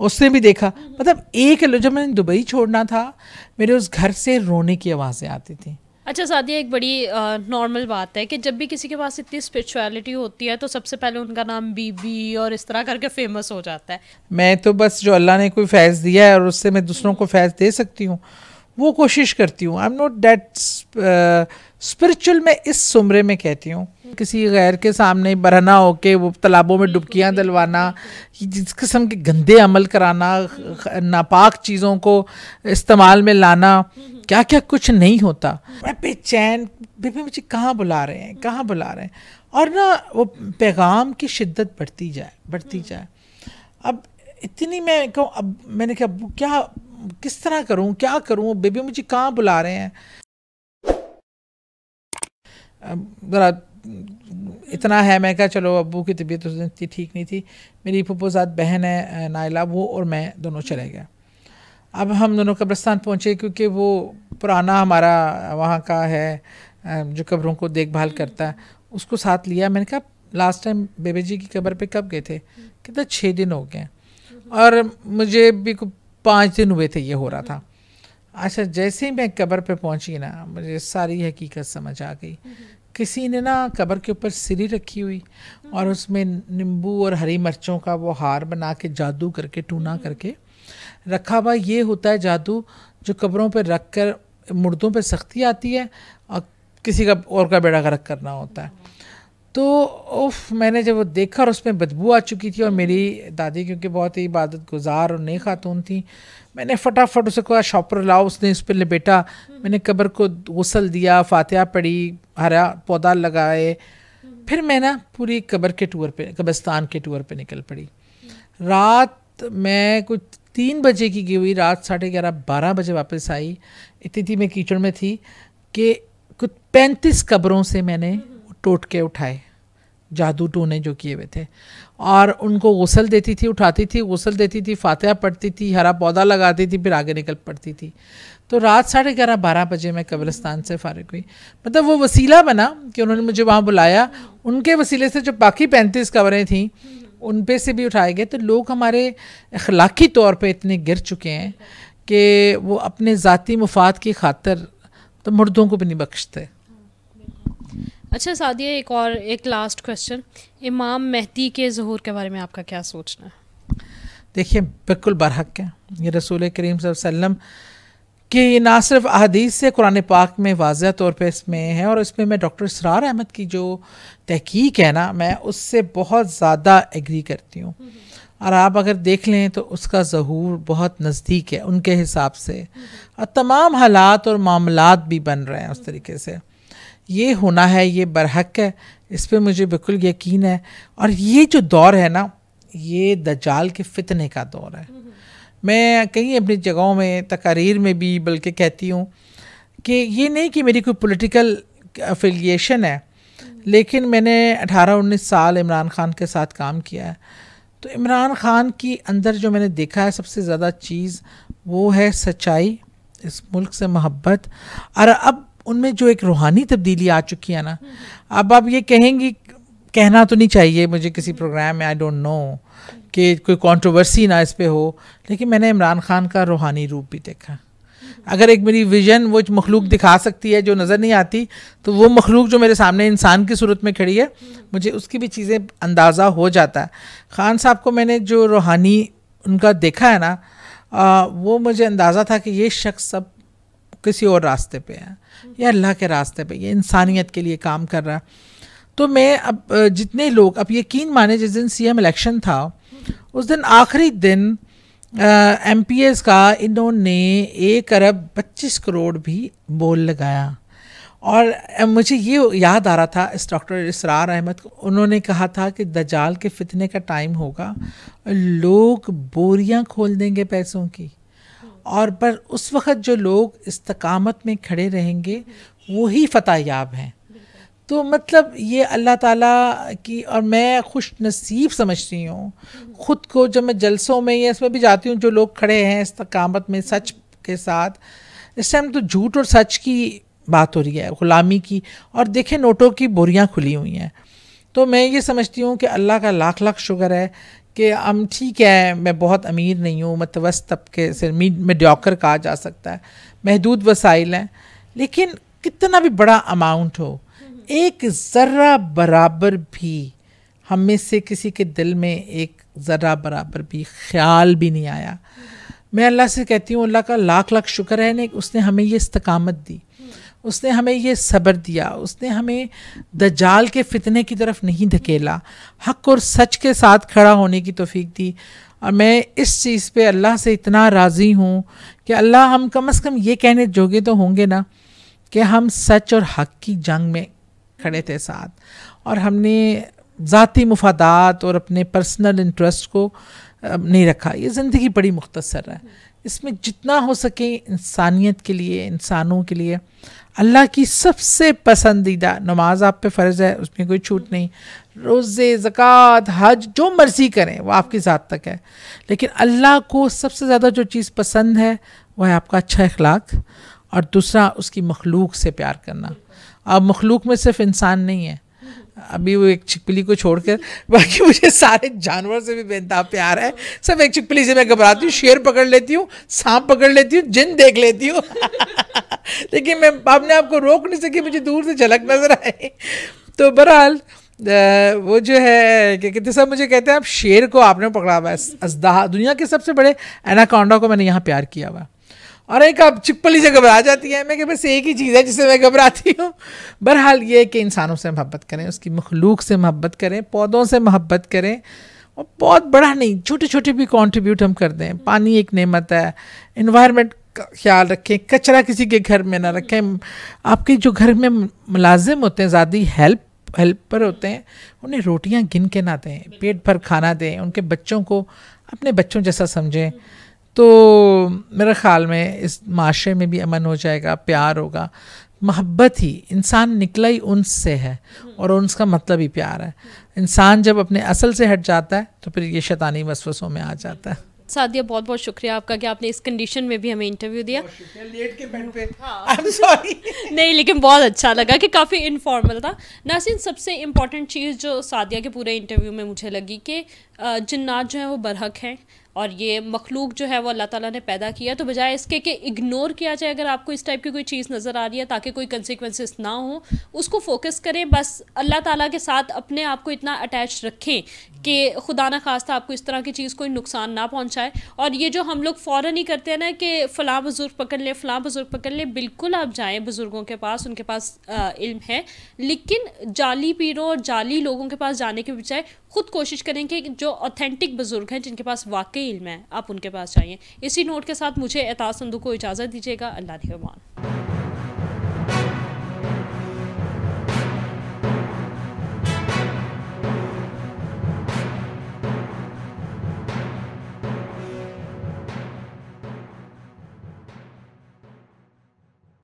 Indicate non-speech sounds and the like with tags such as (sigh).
उसने भी देखा मतलब एक जब मैंने दुबई छोड़ना था मेरे उस घर से रोने की आवाज़ें आती थी अच्छा सादिया एक बड़ी नॉर्मल बात है कि जब भी किसी के पास इतनी स्पिरिचुअलिटी होती है तो सबसे पहले उनका नाम बीबी और इस तरह करके फेमस हो जाता है मैं तो बस जो अल्लाह ने कोई फैज़ दिया है और उससे मैं दूसरों को फैज़ दे सकती हूँ वो कोशिश करती हूँ I am not that spiritual मैं इस सुमरे में कहती हूँ किसी गैर के सामने बरहना होके वो तालाबों में डुबकियाँ दिलवाना जिस किस्म के गंदे अमल कराना नापाक चीज़ों को इस्तेमाल में लाना क्या क्या कुछ नहीं होता बेचैन बेबी मुझे कहाँ बुला रहे हैं कहाँ बुला रहे हैं और ना वो पैगाम की शिद्दत बढ़ती जाए बढ़ती हम्म। जाए अब इतनी मैं कहूँ अब मैंने कहा अब क्या किस तरह करूँ क्या करूँ बेबी मुझे कहाँ बुला रहे हैं इतना है मैं कहा चलो अबू की तबीयत उस दिन इतनी ठीक नहीं थी मेरी फुपोजात बहन है नायला वो और मैं दोनों चले गए अब हम दोनों कब्रस्तान पहुँचे क्योंकि वो पुराना हमारा वहाँ का है जो कब्रों को देखभाल करता है उसको साथ लिया मैंने कहा लास्ट टाइम बेबे जी की कब्र पे कब गए थे कितना छः दिन हो गए और मुझे भी कुछ पाँच दिन हुए थे ये हो रहा था अच्छा जैसे ही मैं कब्र पे पहुंची ना मुझे सारी हकीकत समझ आ गई किसी ने ना कबर के ऊपर सिरी रखी हुई और उसमें नींबू और हरी मिर्चों का वो हार बना के जादू करके टूना हम्म। करके रखा हुआ ये होता है जादू जो कब्रों पर रख कर मुर्दों पर सख्ती आती है और किसी का और का बेड़ा गर्क करना होता है तो उफ मैंने जब वो देखा और उसमें बदबू आ चुकी थी और मेरी दादी क्योंकि बहुत ही इबादत गुजार और नई खातून थी मैंने फटाफट उसे कहा शॉपर लाओ उसने उस पर लपेटा मैंने कबर को गसल दिया फातिहा पड़ी हरा पौधा लगाए फिर मैं ना पूरी कबर के टूर पे कब्रस्तान के टूर पे निकल पड़ी रात मैं कुछ तीन बजे की गई हुई रात साढ़े ग्यारह बारह बजे वापस आई इतनी थी मैं कीचड़ में थी कि कुछ पैंतीस कब्रों से मैंने टोटके उठाए जादू टोने जो किए हुए थे और उनको गसल देती थी उठाती थी गसल देती थी फातह पढ़ती थी हरा पौधा लगाती थी फिर आगे निकल पड़ती थी तो रात साढ़े ग्यारह बारह बजे मैं कब्रस्तान से फारग हुई मतलब वो वसीला बना कि उन्होंने मुझे वहाँ बुलाया उनके वसीले से जो बाकी पैंतीस कबरें थीं उन पे से भी उठाए गए तो लोग हमारे अखलाकी तौर पर इतने गिर चुके हैं कि वो अपने ज़ाती मफाद की खातर तो मुर्दों को भी नहीं बख्शते अच्छा सादिया एक और एक लास्ट क्वेश्चन इमाम महदी के जहूर के बारे में आपका क्या सोचना है देखिए बिल्कुल बरहक है ये रसूल करीम वसल्लम कि ना सिर्फ अदीस से कुरान पाक में वाजह तौर पर इसमें है और इसमें मैं डॉक्टर इसरार अहमद की जो तहकीक है ना मैं उससे बहुत ज़्यादा एग्री करती हूँ हम्म। और आप अगर देख लें तो उसका जहूर बहुत नज़दीक है उनके हिसाब से और तमाम हालात और मामलात भी बन रहे हैं उस तरीके से ये होना है ये बरहक है इस पर मुझे बिल्कुल यकीन है और ये जो दौर है ना ये दजाल के फितने का दौर है मैं कहीं अपनी जगहों में तकारीर में भी बल्कि कहती हूँ कि ये नहीं कि मेरी कोई पॉलिटिकल अफिलिएशन है लेकिन मैंने 18-19 साल इमरान ख़ान के साथ काम किया है तो इमरान ख़ान की अंदर जो मैंने देखा है सबसे ज़्यादा चीज़ वो है सच्चाई इस मुल्क से मोहब्बत और अब उनमें जो एक रूहानी तब्दीली आ चुकी है ना अब आप ये कहेंगी कहना तो नहीं चाहिए मुझे किसी प्रोग्राम में आई डोंट नो कि कोई कंट्रोवर्सी ना इस पर हो लेकिन मैंने इमरान खान का रूहानी रूप भी देखा अगर एक मेरी विजन वो मखलूक दिखा सकती है जो नज़र नहीं आती तो वो मखलूक जो मेरे सामने इंसान की सूरत में खड़ी है मुझे उसकी भी चीज़ें अंदाज़ा हो जाता है खान साहब को मैंने जो रूहानी उनका देखा है ना आ, वो मुझे अंदाज़ा था कि ये शख्स सब किसी और रास्ते पे है या अल्लाह के रास्ते पे ये इंसानियत के लिए काम कर रहा है तो मैं अब जितने लोग अब यकीन माने जिस दिन सीएम इलेक्शन था उस दिन आखिरी दिन एम पी एस का इन्होंने एक अरब पच्चीस करोड़ भी बोल लगाया और मुझे ये याद आ रहा था इस डॉक्टर इसरार अहमद को उन्होंने कहा था कि दजाल के फितने का टाइम होगा लोग बोरियां खोल देंगे पैसों की और पर उस वक़्त जो लोग इस्तकामत में खड़े रहेंगे वही फ़तः याब हैं तो मतलब ये अल्लाह ताला की और मैं खुश नसीब समझती हूँ ख़ुद को जब मैं जलसों में या इसमें भी जाती हूँ जो लोग खड़े हैं इस तकामत में सच के साथ इस टाइम तो झूठ और सच की बात हो रही है ग़ुलामी की और देखें नोटों की बोरियाँ खुली हुई हैं तो मैं ये समझती हूँ कि अल्लाह का लाख लाख शुक्र है कि हम ठीक है मैं बहुत अमीर नहीं हूँ मतवस तबके से मेड्योकर कहा जा सकता है महदूद वसाइल हैं लेकिन कितना भी बड़ा अमाउंट हो एक ज़र्रा बराबर भी हम में से किसी के दिल में एक ज़रा बराबर भी ख्याल भी नहीं आया मैं अल्लाह से कहती हूँ अल्लाह का लाख लाख शुक्र है ने उसने हमें ये इस्तकामत दी उसने हमें ये सब्र दिया उसने हमें दजाल के फितने की तरफ नहीं धकेला हक और सच के साथ खड़ा होने की तोफीक दी और मैं इस चीज़ पे अल्लाह से इतना राज़ी हूँ कि अल्लाह हम कम अज़ कम ये कहने जोगे तो होंगे ना कि हम सच और हक की जंग में खड़े थे साथ और हमने ज़ाती मफादात और अपने पर्सनल इंटरेस्ट को नहीं रखा ये ज़िंदगी बड़ी मुख्तर है इसमें जितना हो सके इंसानियत के लिए इंसानों के लिए अल्लाह की सबसे पसंदीदा नमाज आप पे फ़र्ज़ है उसमें कोई छूट नहीं रोज़े ज़क़़त हज जो मर्ज़ी करें वो आपकी ज़ात तक है लेकिन अल्लाह को सबसे ज़्यादा जो चीज़ पसंद है वह है आपका अच्छा अखलाक और दूसरा उसकी मखलूक से प्यार करना अब मखलूक में सिर्फ इंसान नहीं है अभी वो एक चिकपली को छोड़कर बाकी मुझे सारे जानवर से भी बेनताब प्यार है सब एक चिकपली से मैं घबराती हूँ शेर पकड़ लेती हूँ सांप पकड़ लेती हूँ जिन देख लेती हूँ लेकिन (laughs) मैं अपने आप को रोक नहीं सकी मुझे दूर से झलक नजर आए तो बहरहाल वो जो है क्या कहते सब मुझे कहते हैं आप शेर को आपने पकड़ा हुआ है अजदहा दुनिया के सबसे बड़े एनाकोंडा को मैंने यहाँ प्यार किया हुआ और एक आप चिपली से घबरा जाती है मैं कि बस एक ही चीज़ है जिससे मैं घबराती हूँ बहरहाल ये है कि इंसानों से मोहब्बत करें उसकी मखलूक से मोहब्बत करें पौधों से मोहब्बत करें और बहुत बड़ा नहीं छोटे छोटे भी कॉन्ट्रीब्यूट हम कर दें पानी एक नेमत है इन्वायरमेंट का ख्याल रखें कचरा किसी के घर में ना रखें आपके जो घर में मुलाजिम होते हैं ज़्यादा हेल्प हेल्पर होते हैं उन्हें रोटियां गिन के ना दें पेट भर खाना दें उनके बच्चों को अपने बच्चों जैसा समझें तो मेरे ख्याल में इस माशरे में भी अमन हो जाएगा प्यार होगा मोहब्बत ही इंसान निकला ही उन्स से है और उनका का मतलब ही प्यार है इंसान जब अपने असल से हट जाता है तो फिर ये शैतानी वसवसों में आ जाता है सादिया बहुत बहुत शुक्रिया आपका कि आपने इस कंडीशन में भी हमें इंटरव्यू दिया लेट के बेड पे हाँ। (laughs) नहीं लेकिन बहुत अच्छा लगा कि काफ़ी इनफॉर्मल था नासिन सबसे इम्पॉर्टेंट चीज़ जो सादिया के पूरे इंटरव्यू में मुझे लगी कि जिन्नात जो हैं वो बरहक हैं और ये मखलूक जो है वो अल्लाह ताला ने पैदा किया तो बजाय इसके कि इग्नोर किया जाए अगर आपको इस टाइप की कोई चीज़ नज़र आ रही है ताकि कोई कंसिक्वेंसेस ना हो उसको फोकस करें बस अल्लाह ताला के साथ अपने आप को इतना अटैच रखें कि खुदा ना खास्ता आपको इस तरह की चीज़ कोई नुकसान ना पहुँचाए और ये जो हम लोग फ़ौर ही करते हैं ना कि फ़लाँ बुज़ुर्ग पकड़ लें फ़लाँ बुज़ुर्ग पकड़ लें बिल्कुल आप जाएँ बुज़ुर्गों के पास उनके पास इल्म है लेकिन जाली पीरों और जाली लोगों के पास जाने के बजाय ख़ुद कोशिश करें कि जो ऑथेंटिक बुज़ुर्ग हैं जिनके पास वाकई आपकी इल्म है आप उनके पास जाइए इसी नोट के साथ मुझे एताज संधु को इजाज़त दीजिएगा अल्लाह के